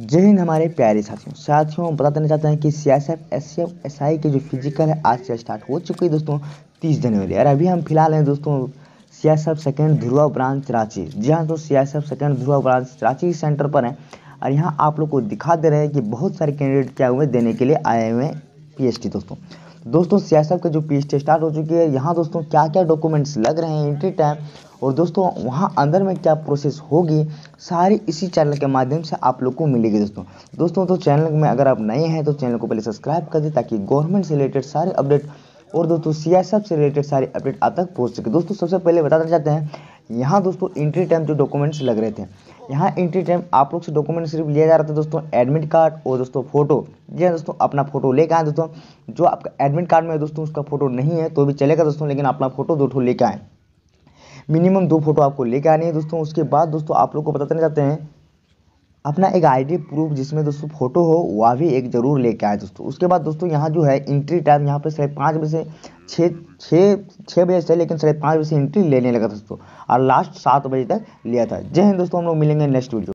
जय हिंद हमारे प्यारे साथियों साथियों बता देना चाहते हैं कि C S F S F S I के जो फिजिकल है आज से स्टार्ट हो चुकी है दोस्तों तीस जनवरी और अभी हम फिलहाल हैं दोस्तों C S F second Dhurwa branch Ranchi जी हाँ तो C S F second Dhurwa branch Ranchi centre पर हैं और यहाँ आप लोग को दिखा दे रहे हैं कि बहुत सारे कैंडिडेट क्या हुए देने के लिए आए हुए हैं पी दोस्तों दोस्तों सी का जो पी स्टार्ट हो चुकी है यहाँ दोस्तों क्या क्या डॉक्यूमेंट्स लग रहे हैं एंट्री टाइम और दोस्तों वहाँ अंदर में क्या प्रोसेस होगी सारी इसी चैनल के माध्यम से आप लोग को मिलेगी दोस्तों दोस्तों तो चैनल में अगर आप नए हैं तो चैनल को पहले सब्सक्राइब कर दें ताकि गवर्नमेंट से रिलेटेड सारे अपडेट और दोस्तों सी से रिलेटेड सारे अपडेट आप तक पहुँच सके दोस्तों सबसे पहले बताना चाहते हैं यहाँ दोस्तों एंट्री टाइम जो डॉक्यूमेंट्स लग रहे थे यहाँ एंट्री टाइम आप लोग से डॉक्यूमेंट सिर्फ लिया जा रहा था दोस्तों एडमिट कार्ड और दोस्तों फोटो जी हाँ दोस्तों अपना फोटो लेकर आए दोस्तों जो आपका एडमिट कार्ड में दोस्तों उसका फोटो नहीं है तो भी चलेगा दोस्तों लेकिन अपना फोटो दो लेकर आए मिनिमम दो फोटो आपको लेकर आनी है दोस्तों उसके बाद दोस्तों आप लोग को बताते नहीं जाते हैं अपना एक आईडी प्रूफ जिसमें दोस्तों फोटो हो वह भी एक ज़रूर लेके आए दोस्तों उसके बाद दोस्तों यहाँ जो है इंट्री टाइम यहाँ पे सिर्फ पाँच बजे से छः छः छः बजे से लेकिन साढ़े पाँच बजे से एंट्री लेने लगा दोस्तों और लास्ट सात बजे तक लिया था जय हिंद दोस्तों हम लोग मिलेंगे नेक्स्ट वीडियो